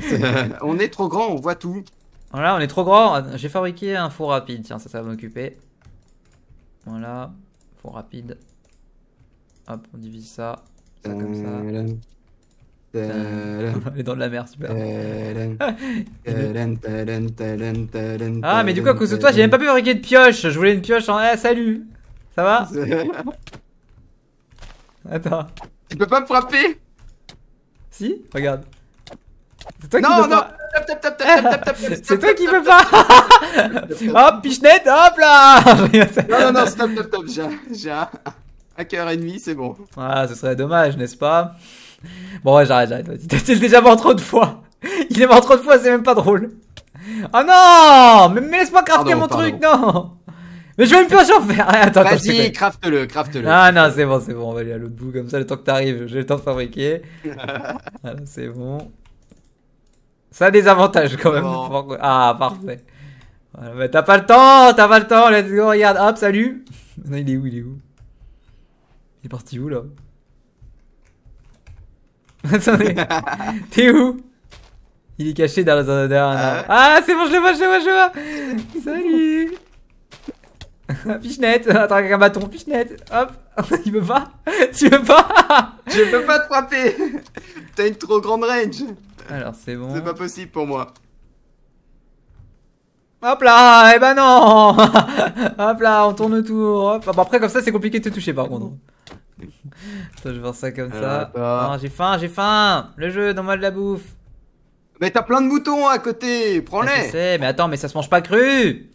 *laughs* on est trop grand, on voit tout. Voilà, on est trop grand. J'ai fabriqué un four rapide. Tiens, ça, ça va m'occuper. Voilà, four rapide. Hop, on divise ça ça comme ça. est dans de la mer, super. *laughs* ah, mais du coup, à cause de toi, j'ai même pas pu fabriquer de pioche. Je voulais une pioche en. Eh, salut Ça va *laughs* Attends. Tu peux pas me frapper Si, regarde. C'est toi, non, qui non. C'est toi qui peux pas. *laughs* hop, pichenette, hop là. non, non, non, stop, stop, stop. J'ai un et demie, c'est bon. Ah, ce serait dommage, n'est-ce pas Bon, ouais, j'arrête, j'arrête. Il est déjà mort trop de fois. *laughs* Il est mort trop de fois, c'est même pas drôle. Oh non Mais, laisse-moi crafter mon truc, non Mais je vais me faire ah, en faire Attends, Vas-y, crafte-le, crafte-le. Ah non, c'est bon, c'est bon, on va aller à l'autre bout comme ça, le temps que t'arrives, j'ai le temps de fabriquer. *laughs* Ah, c'est bon. Ça a des avantages quand même. Ah, parfait. mais t'as pas le temps, t'as pas le temps, let's go, regarde, hop, salut. Non, il est où, il est où il est parti où là *laughs* Attendez, *laughs* t'es où Il est caché derrière, derrière, ah. ah, c'est bon, je le vois, je le vois, je le vois. Salut. *laughs* Pichenette, attends, avec un bâton, Pichenette, hop. Il veut pas Tu veux pas Je peux pas te frapper T'as une trop grande range Alors c'est bon. C'est pas possible pour moi. Hop là, eh ben non *laughs* Hop là, on tourne autour. Hop. Ah, après, comme ça, c'est compliqué de te toucher, par contre. Attends, je vais ça comme ça. j'ai faim, j'ai faim Le jeu, donne-moi de la bouffe. Mais t'as plein de boutons à côté, prends-les ah, Je sais, mais attends, mais ça se mange pas cru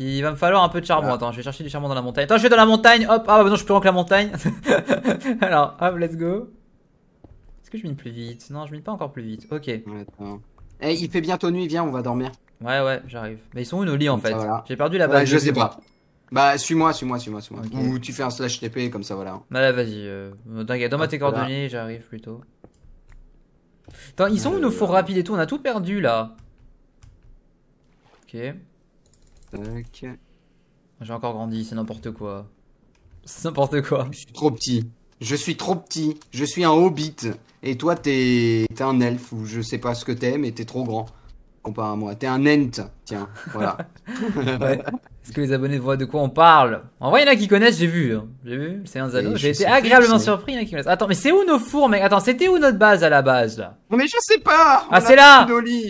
il va me falloir un peu de charbon. Ah. Attends, je vais chercher du charbon dans la montagne. Attends, je vais dans la montagne. Hop, ah bah non, je peux que la montagne. *laughs* Alors, hop, let's go. Est-ce que je mine plus vite Non, je mine pas encore plus vite. Ok. Eh, il fait bientôt nuit, viens, on va dormir. Ouais, ouais, j'arrive. Mais ils sont où nos lits en fait J'ai perdu la base. je sais pas. Bah, suis-moi, suis-moi, suis-moi, suis-moi. Ou tu fais un slash TP comme ça, voilà. Bah là, vas-y. Euh, dans donne-moi ah, tes coordonnées, j'arrive plutôt. Attends, ils sont où nos euh. fours rapides et tout On a tout perdu là. Ok. Ok J'ai encore grandi, c'est n'importe quoi. C'est n'importe quoi. Je suis trop petit je suis trop petit, je suis un hobbit, et toi t'es un elfe, ou je sais pas ce que t'es, mais t'es trop grand, comparé à moi. T'es un ent, tiens, voilà. *laughs* Est-ce que les abonnés voient de quoi on parle En vrai, il y a qui connaissent, j'ai vu. Hein. J'ai vu, c'est un Zano. J'ai été agréablement surpris, a Attends, mais c'est où nos fours, mec Attends, c'était où notre base à la base, là Mais je sais pas Ah, c'est là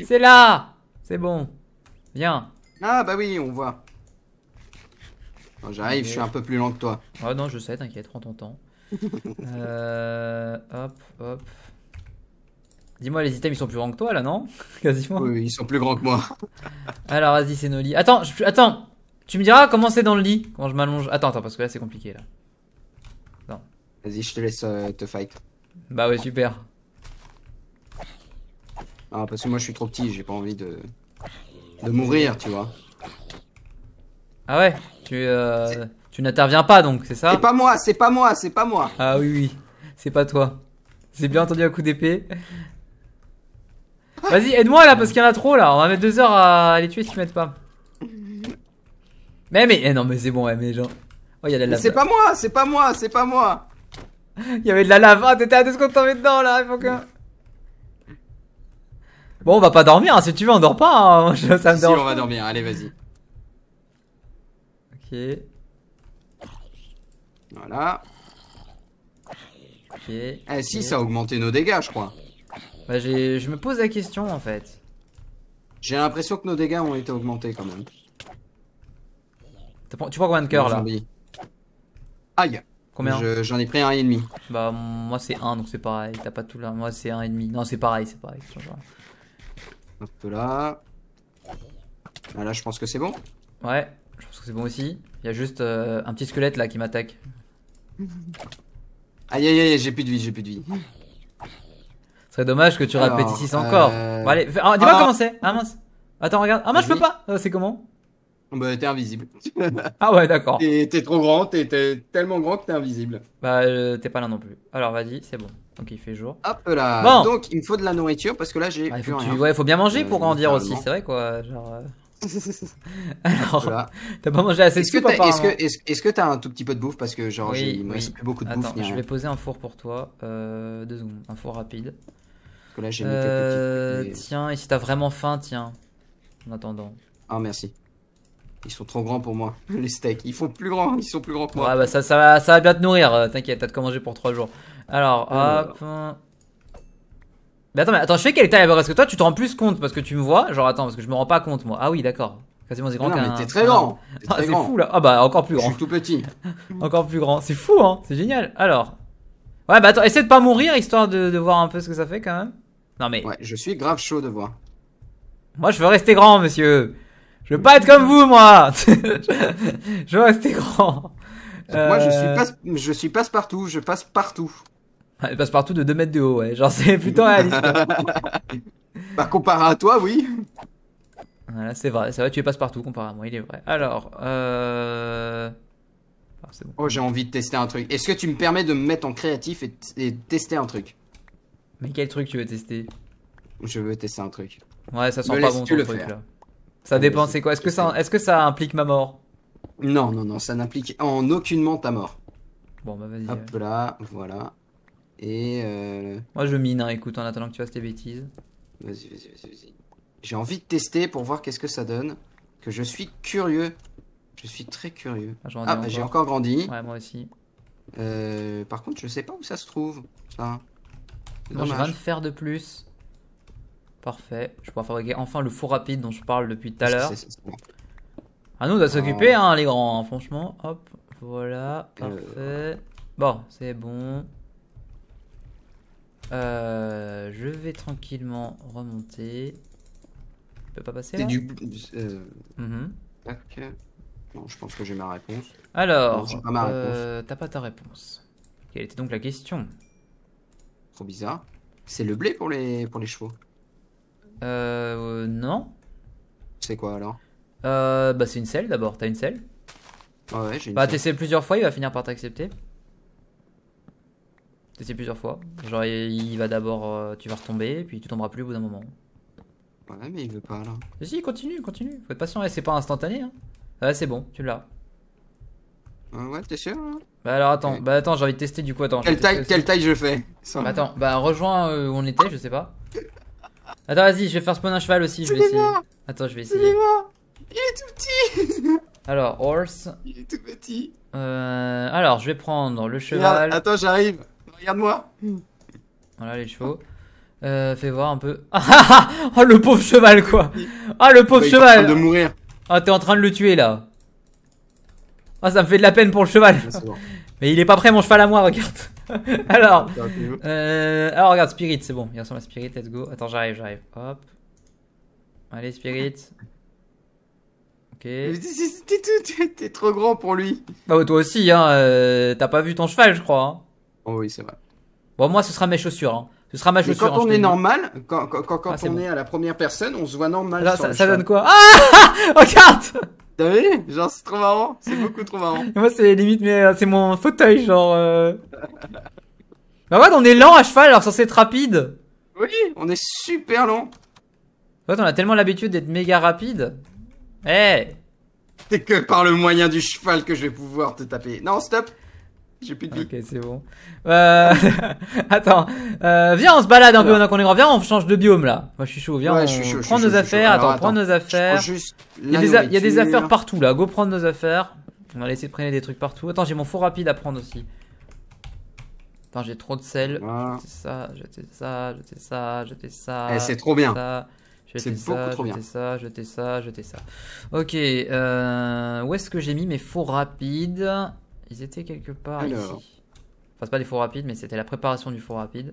C'est là C'est bon. Viens. Ah, bah oui, on voit. J'arrive, je suis un peu plus lent que toi. Ah non, je sais, t'inquiète, prends ton temps. *laughs* euh, hop, hop. Dis-moi, les items ils sont plus grands que toi là, non *laughs* Quasiment. Oui, ils sont plus grands que moi. *laughs* Alors, vas-y, c'est nos lits. Attends, attends, tu me diras comment c'est dans le lit quand je m'allonge. Attends, attends, parce que là c'est compliqué là. Non. Vas-y, je te laisse euh, te fight. Bah ouais, super. Ah, parce que moi je suis trop petit, j'ai pas envie de. de mourir, tu vois. Ah ouais Tu. Euh... Tu n'interviens pas donc, c'est ça C'est pas moi, c'est pas moi, c'est pas moi. Ah oui, oui, c'est pas toi. C'est bien entendu un coup d'épée. Vas-y, aide-moi là parce qu'il y en a trop là. On va mettre deux heures à les tuer si tu m'aides pas. Mais mais eh, non mais c'est bon mais genre. Oh il de la lave. C'est pas moi, c'est pas moi, c'est pas moi. *laughs* Il y avait de la lave. Ah, t'étais à deux secondes t'en mettre dedans là. Il faut que. Bon on va pas dormir hein, si tu veux on dort pas. Hein. *laughs* si, si, on va dormir. Allez vas-y. Ok. Voilà. Ok. Eh si, ça a augmenté nos dégâts, je crois. Bah, je me pose la question, en fait. J'ai l'impression que nos dégâts ont été augmentés, quand même. Tu prends combien de cœur là Aïe Combien J'en ai pris un et demi. Bah, moi, c'est un, donc c'est pareil. T'as pas tout là. Moi, c'est un et demi. Non, c'est pareil, c'est pareil. Hop là. Ah, là, je pense que c'est bon. Ouais, je pense que c'est bon aussi. Il y a juste euh, un petit squelette, là, qui m'attaque. Aïe aïe aïe, j'ai plus de vie, j'ai plus de vie. Ce serait dommage que tu répétisses encore. Euh, bon, allez, ah, dis-moi ah, comment ah. c'est. Ah mince. Attends, regarde. Ah moi je peux pas. Euh, c'est comment Bah, t'es invisible. *laughs* Ah ouais, d'accord. T'es trop grand, t'es tellement grand que t'es invisible. Bah, euh, t'es pas là non plus. Alors, vas-y, c'est bon. Donc, il fait jour. Hop là. Bon. Donc, il me faut de la nourriture parce que là, j'ai tu- rien. ouais, faut bien manger pour grandir aussi, c'est vrai quoi. Genre, *laughs* Alors, t'as pas mangé assez de Est-ce que t'as un tout petit peu de bouffe Parce que genre, j'ai plus beaucoup de Attends, bouffe. Je vais poser un four pour toi. Euh, deux secondes, un four rapide. Parce que là, j'ai euh, Tiens, et si t'as vraiment faim, tiens. En attendant. Ah, merci. Ils sont trop grands pour moi, *laughs* les steaks. Ils font plus grands, ils sont plus grands que moi. Ouais, bah ça, ça, ça va bien te nourrir, euh, t'inquiète, t'as de quoi manger pour 3 jours. Alors, hop. Mais attends, mais attends, je fais quelle taille Parce que toi, tu te rends plus compte parce que tu me vois. Genre, attends, parce que je me rends pas compte, moi. Ah oui, d'accord. Quasiment c'est grand qu'un. t'es très *laughs* grand. c'est fou là. Ah bah, encore plus grand. Je suis tout petit. *laughs* encore plus grand. C'est fou, hein. C'est génial. Alors. Ouais, bah attends, essaie de pas mourir histoire de, de voir un peu ce que ça fait quand même. Non mais. Ouais, je suis grave chaud de voir. Moi, je veux rester grand, monsieur. Je veux pas être comme vous, moi. *laughs* je veux rester grand. Moi, je suis, euh. passe... je suis passe partout. Je passe partout. *laughs* Elle passe partout de 2 mètres de haut, ouais. Genre, c'est plutôt réaliste. Par *laughs* bah, comparé à toi, oui. c'est vrai, ça va tu es passe partout comparé à moi, il est vrai. Alors, euh. Ah, oh, j'ai envie de tester un truc. Est-ce que tu me permets de me mettre en créatif et, tester un truc Mais quel truc tu veux tester Je veux tester un truc. Ouais, ça sent pas bon ton truc Ça dépend, c'est quoi Est-ce que, ça, est -ce que ça implique ma mort Non, non, non, ça n'implique en aucunement ta mort. Bon, bah vas-y. Hop là, voilà. Et. Euh, moi, je mine, hein, écoute, en attendant que tu fasses tes bêtises. Vas-y, vas-y, vas-y, vas-y. J'ai envie de tester pour voir qu'est-ce que ça donne. Que je suis curieux. Je suis très curieux. Ah, ah bah, j'ai bah, encore. encore grandi. Ouais, moi aussi. Euh, par contre, je sais pas où ça se trouve. Ça. Non, j'ai rien de faire de plus. Parfait. Je pourrais fabriquer enfin le four rapide dont je parle depuis tout à l'heure. Ah, nous, on doit s'occuper, hein, les grands. Franchement, hop, voilà, euh. parfait. Bon, c'est bon. Euh, je vais tranquillement remonter. Tu peux pas passer là C'est du. Euh... Mm Non, je pense que j'ai ma réponse. Alors, euh, t'as pas, pas ta réponse. Quelle était donc la question Trop bizarre. C'est le blé pour les, pour les chevaux Euh. Non. C'est quoi alors Euh. Bah, c'est une selle d'abord. T'as une selle Ouais, j'ai une Bah, t'essaies plusieurs fois, il va finir par t'accepter sais plusieurs fois. Genre, il va d'abord, euh, tu vas retomber, puis tu tomberas plus au bout d'un moment. Ouais, mais il veut pas là. vas si, continue, continue. Faut être patient, c'est pas instantané. Hein. Ah, c'est bon, tu l'as. Ah ouais, t'es sûr hein Bah alors attends, bah attends, j'ai envie de tester du coup. Attends, quelle, taille, quelle taille je fais bah, Attends, bah rejoins euh, où on était, je sais pas. Attends, vas-y, je vais faire spawn un cheval aussi, je vais essayer. Attends, je vais essayer. Il est tout petit Alors, horse. Il est tout petit. Euh, alors, je vais prendre le cheval. attends, j'arrive. Regarde-moi. Voilà les chevaux. Euh, fais voir un peu. Ah, *laughs* oh, le pauvre cheval, quoi. Ah, le pauvre cheval. Il de mourir. Ah, t'es en train de le tuer, là. Ah, ça me fait de la peine pour le cheval. *laughs* Mais il est pas prêt, mon cheval à moi, regarde. *laughs* alors, euh, alors, regarde, Spirit, c'est bon. Il ressemble à Spirit, let's go. Attends, j'arrive, j'arrive. Hop. Allez, Spirit. Ok. T'es trop grand pour lui. Bah, toi aussi, hein. Euh, t'as pas vu ton cheval, je crois. Hein. Oh oui, c'est vrai. Bon, moi, ce sera mes chaussures. Hein. Ce sera ma chaussure. quand hein, on est normal, quand, quand, quand, ah, on est à la première personne, on se voit normal. ça, ça donne quoi Ah *laughs* oh, Regarde T'as vu Genre, c'est trop marrant. C'est beaucoup trop marrant. *laughs* moi, c'est limite, mais euh, c'est mon fauteuil, genre. Euh... bah on est lent à cheval, alors censé être rapide. Oui, on est super lent. En fait, on a tellement l'habitude d'être méga rapide. Eh C'est que par le moyen du cheval que je vais pouvoir te taper. Non, stop j'ai plus de Ok, c'est bon. Euh... *laughs* Attends, euh, viens, on se balade un peu pendant qu'on est grand. Viens, on change de biome là. Moi, je suis chaud. Viens, on je prend nos affaires. attends, prends nos affaires. il, y a des affaires partout là. Go prendre nos affaires. On va laisser de prendre des trucs partout. Attends, j'ai mon four rapide à prendre aussi. Attends, j'ai trop de sel. Ah. Voilà. ça, jeter ça, jeter ça, jeter ça. Eh, c'est trop bien. Ça. C'est beaucoup trop bien. ça, jeter ça, jeter ça. Ok, euh, où est-ce que j'ai mis mes fours rapides ils étaient quelque part Alors. ici. Enfin, c'est pas des fours rapides, mais c'était la préparation du four rapide.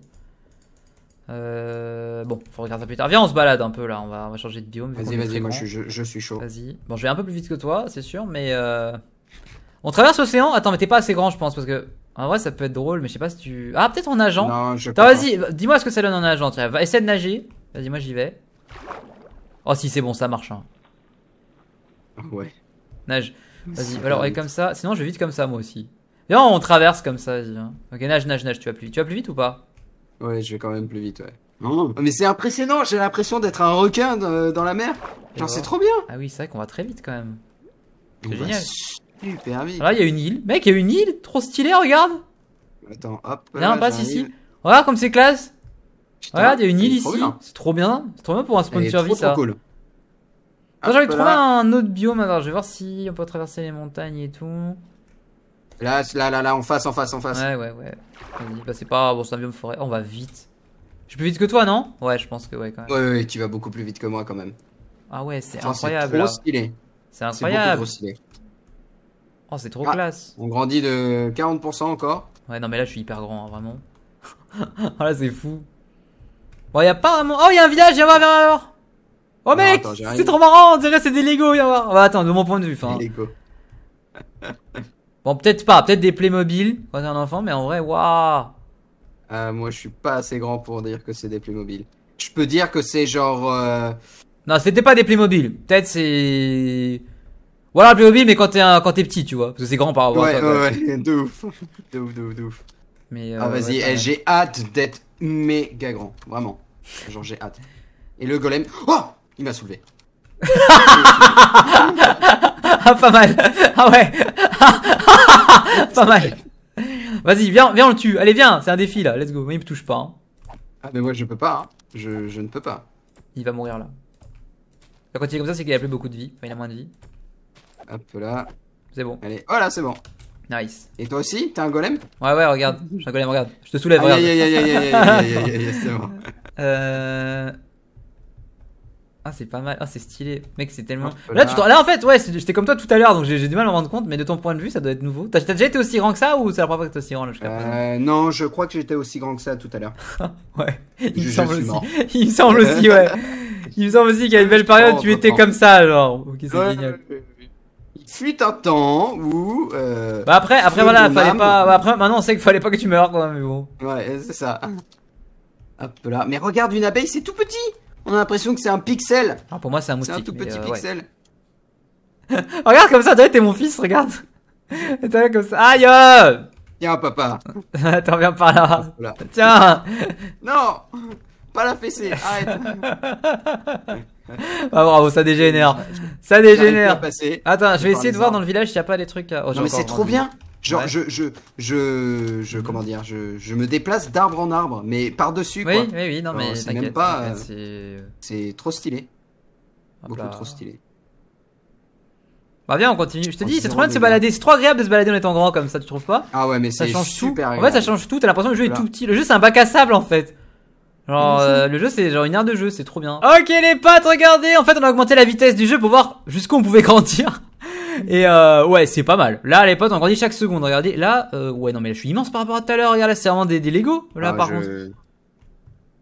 Euh, bon, faut regarder ça plus tard. Viens, on se balade un peu là, on va, changer de biome. Vas-y, vas-y, moi je, suis chaud. Vas-y. Bon, je vais un peu plus vite que toi, c'est sûr, mais. Euh... On traverse l'océan Attends, mais t'es pas assez grand, je pense, parce que. En vrai, ça peut être drôle, mais je sais pas si tu. Ah, peut-être en nageant Non, je Vas-y, euh, dis-moi ce que ça donne en nageant. Tiens, va de nager. Vas-y, moi j'y vais. Oh, si, c'est bon, ça marche. Hein. Ah ouais. Nage. Vas-y, alors, et comme ça. Sinon, je vais vite comme ça, moi aussi. Non on traverse comme ça, vas-y. Hein. Ok, nage, nage, nage. Tu vas plus vite. Tu vas plus vite ou pas Ouais, je vais quand même plus vite, ouais. Non, mais c'est impressionnant, j'ai l'impression d'être un requin dans, la mer. Genre, c'est trop bien. Ah oui, c'est vrai qu'on va très vite quand même. génial. Super vite. Là, il y a une île. Mec, il y a une île. Trop stylé regarde. Attends, hop. passe ici. Regarde comme c'est classe. Regarde, il y a une île ici. C'est trop bien. C'est trop bien pour un spawn survie, ça. Ah, j'avais j'ai trouvé un autre biome. Alors, je vais voir si on peut traverser les montagnes et tout. Là, là, là, là, en face, en face, en face. Ouais, ouais, ouais. bah, c'est pas. Bon, c'est un biome forêt. on va vite. Je suis plus vite que toi, non Ouais, je pense que ouais, quand même. Ouais, ouais, tu vas beaucoup plus vite que moi quand même. Ah, ouais, c'est incroyable. C'est trop stylé. C'est incroyable. Trop Oh, c'est trop ah, classe. On grandit de 40% encore. Ouais, non, mais là, je suis hyper grand, hein, vraiment. oh, *laughs* là, c'est fou. Bon, y'a a pas vraiment. Oh, y'a un village, y'a un... Oh mec, c'est trop marrant, on dirait c'est des Lego, viens voir. Bah, attends, de mon point de vue, enfin. Des *laughs* bon, peut-être pas, peut-être des Playmobil quand t'es un enfant, mais en vrai, waouh. Euh, moi, je suis pas assez grand pour dire que c'est des Playmobil. Je peux dire que c'est genre. Euh, non, c'était pas des Playmobil. Peut-être c'est. Voilà, Playmobil, mais quand t'es quand t'es petit, tu vois, parce que c'est grand par rapport. à toi, ouais, ouais, *laughs* de ouf, de ouf, de ouf, de ouf. Mais. Euh, ah vas-y, eh, j'ai hâte d'être méga grand, vraiment. Genre j'ai hâte. Et le golem. Oh il m'a soulevé. ah, pas mal. Ah ouais. *laughs* pas mal. Vas-y, viens, viens, on le tue. Allez, viens, c'est un défi là. Let's go. Moi, il me touche pas. Hein. Ah, mais moi, je peux pas. Hein. Je, je, ne peux pas. Il va mourir là. quand il est comme ça, c'est qu'il a plus beaucoup de vie. Enfin, il a moins de vie. Hop là. C'est bon. Allez, voilà, oh, c'est bon. Nice. Et toi aussi, T'es un golem Ouais, ouais, regarde. J'ai un golem, regarde. Je te soulève, ah, regarde. Yeah, yeah, yeah, c'est *laughs* bon. Euh. Ah, c'est pas mal. Ah, c'est stylé. Mec, c'est tellement. Là, en fait, ouais, j'étais comme toi tout à l'heure, donc j'ai du mal à me rendre compte, mais de ton point de vue, ça doit être nouveau. T'as déjà été aussi grand que ça ou c'est la première fois que t'es aussi grand là, jusqu'à présent euh, non, je crois que j'étais aussi grand que ça tout à l'heure. *laughs* Ouais. Il me semble aussi. *laughs* Il me semble aussi, ouais. Il me semble aussi a une belle période, tu étais comme ça, genre. Ok, c'est génial. un temps où. Euh, bah après, après voilà, fallait pas. Bah, après, maintenant on sait qu'il fallait pas que tu meurs, quoi, mais bon. Ouais, c'est ça. Hop là. Mais regarde une abeille, c'est tout petit on a l'impression que c'est un pixel. pour moi, c'est un moustique. C'est un tout petit euh, pixel. *laughs* regarde comme ça, t'es mon fils, regarde. T'es *laughs* comme ça. Aïe Tiens, oh papa. *laughs* Attends, viens par là. Tiens. non Pas la fessée, arrête. ah bravo, ça dégénère. Ça dégénère. Attends, je vais essayer de voir dans le village s'il n'y a pas des trucs. Euh, oh, non, mais c'est trop bien. Genre, je, je, je, je, comment dire, je, je me déplace d'arbre en arbre, mais par-dessus, oui, quoi. Oui, oui, non, mais c'est même pas. Euh, c'est trop stylé. Beaucoup trop stylé. Bah viens, on continue. Je te dis, c'est trop bien de se balader. C'est trop agréable de se balader en étant grand comme ça, tu trouves pas Ah ouais, mais ça change super tout. Agréable. En fait, ça change tout. T'as l'impression que le jeu est tout petit. Le jeu, c'est un bac à sable en fait. Genre, euh, le jeu, c'est genre une aire de jeu, c'est trop bien. Ok les potes, regardez. En fait, on a augmenté la vitesse du jeu pour voir jusqu'où on pouvait grandir. Et euh, ouais, c'est pas mal. Là, les potes, on grandit chaque seconde. Regardez, là, euh, ouais, non, mais là, je suis immense par rapport à tout à l'heure. Regarde, là, c'est vraiment des, des Lego, là, ah, par contre.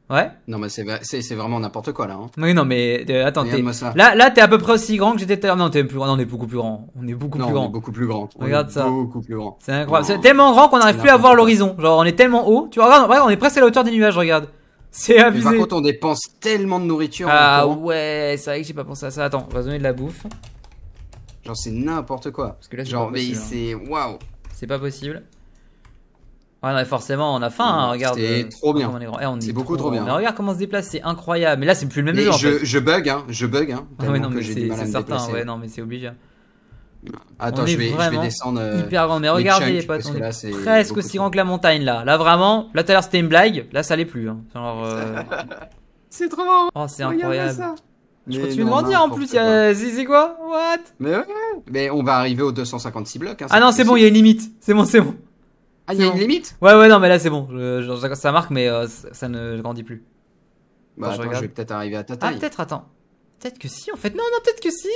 Ouais. Non, mais c'est, c'est, vraiment n'importe quoi là. Hein. mais non, mais euh, attends, là, là t'es à peu près aussi grand que j'étais tout à l'heure. Non, t'es plus grand. Non, on est beaucoup plus grand. On est beaucoup plus grand. beaucoup plus grand. regarde ça. Beaucoup plus grand. C'est incroyable. C'est tellement grand qu'on n'arrive plus à voir l'horizon. Genre, on est tellement haut. Tu vois, regarde, on est presque à la hauteur des nuages. Regarde. *laughs* C'est abusé. par contre, on dépense tellement de nourriture. Ah hein. ouais, c'est vrai que j'ai pas pensé à ça. Attends, on donner de la bouffe. Genre, c'est n'importe quoi. Parce que là, genre, mais c'est. Hein. Waouh! C'est pas possible. Ouais, ah, non, mais forcément, on a faim, hein, mm, regarde. C'est euh, trop bien. Eh, c'est beaucoup trop, bien. Mais regarde comment on se déplace, c'est incroyable. Mais là, c'est plus le même jeu. Je, en fait. je bug, hein, je bug, hein. Ah non, mais c'est, certain, ouais, non, mais c'est obligé. Ah, attends, je vais, je vais, descendre. Euh, hyper grand, mais regardez, parce pas, là, est presque aussi grand que la montagne là. Là, vraiment, là tout à l'heure c'était une blague, là ça l'est plus. Hein. Genre. Euh, *laughs* c'est trop marrant. Oh, c'est incroyable je continue de grandir en plus, c'est quoi What Mais mais on va arriver aux 256 blocs. Hein, ah non, c'est bon, il y a une limite. C'est bon, c'est bon. Ah, il y a une limite Ouais, ouais, non, mais là c'est bon. ça marque, mais euh, ça ne grandit plus. Bah, je, je, vais peut-être arriver à ta ah, taille. Ah, peut-être, attends. Peut-être que si, en fait. Non, non, peut-être que si.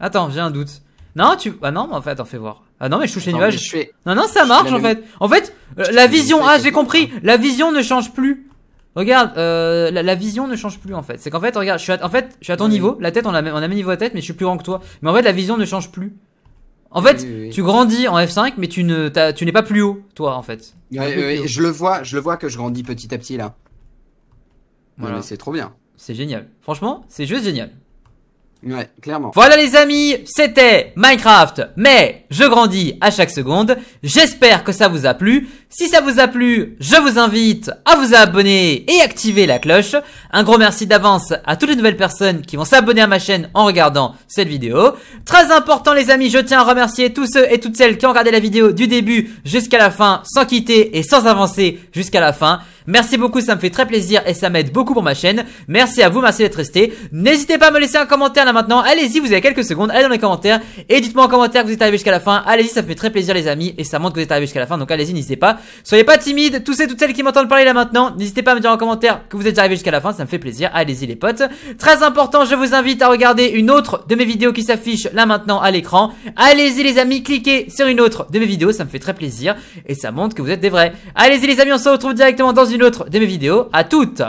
Attends, j'ai un doute. Non, tu. Ah non, mais en fait, attends, fais voir. Ah non, mais je touche les nuages. Non, non, ça marche en fait. En fait, euh, la vision. Ah, j'ai compris. La vision ne change plus. Regarde, euh, la, vision ne change plus en fait. C'est qu'en fait, regarde, je suis à, en fait, je suis à ton niveau. La tête, on a, on a même niveau à tête, mais je suis plus grand que toi. Mais en fait, la vision ne change plus. En fait, tu grandis en F5, mais tu ne, tu n'es pas plus haut, toi, en fait. Je le vois, je le vois que je grandis petit à petit là. Voilà. C'est trop bien. C'est génial. Franchement, c'est juste génial. Ouais, clairement. Voilà les amis, c'était Minecraft, mais je grandis à chaque seconde. J'espère que ça vous a plu. Si ça vous a plu, je vous invite à vous abonner et activer la cloche. Un gros merci d'avance à toutes les nouvelles personnes qui vont s'abonner à ma chaîne en regardant cette vidéo. Très important les amis, je tiens à remercier tous ceux et toutes celles qui ont regardé la vidéo du début jusqu'à la fin, sans quitter et sans avancer jusqu'à la fin. Merci beaucoup, ça me fait très plaisir et ça m'aide beaucoup pour ma chaîne. Merci à vous, merci d'être resté. N'hésitez pas à me laisser un commentaire là maintenant. Allez-y, vous avez quelques secondes, allez dans les commentaires et dites-moi en commentaire que vous êtes arrivé jusqu'à la fin. Allez-y, ça me fait très plaisir les amis et ça montre que vous êtes arrivé jusqu'à la fin. Donc allez-y, n'hésitez pas. Soyez pas timides, tous et toutes celles qui m'entendent parler là maintenant, n'hésitez pas à me dire en commentaire que vous êtes arrivés jusqu'à la fin, ça me fait plaisir. Allez-y les potes. Très important, je vous invite à regarder une autre de mes vidéos qui s'affiche là maintenant à l'écran. Allez-y les amis, cliquez sur une autre de mes vidéos, ça me fait très plaisir et ça montre que vous êtes des vrais. Allez-y les amis, on se retrouve directement dans une autre de mes vidéos. À toutes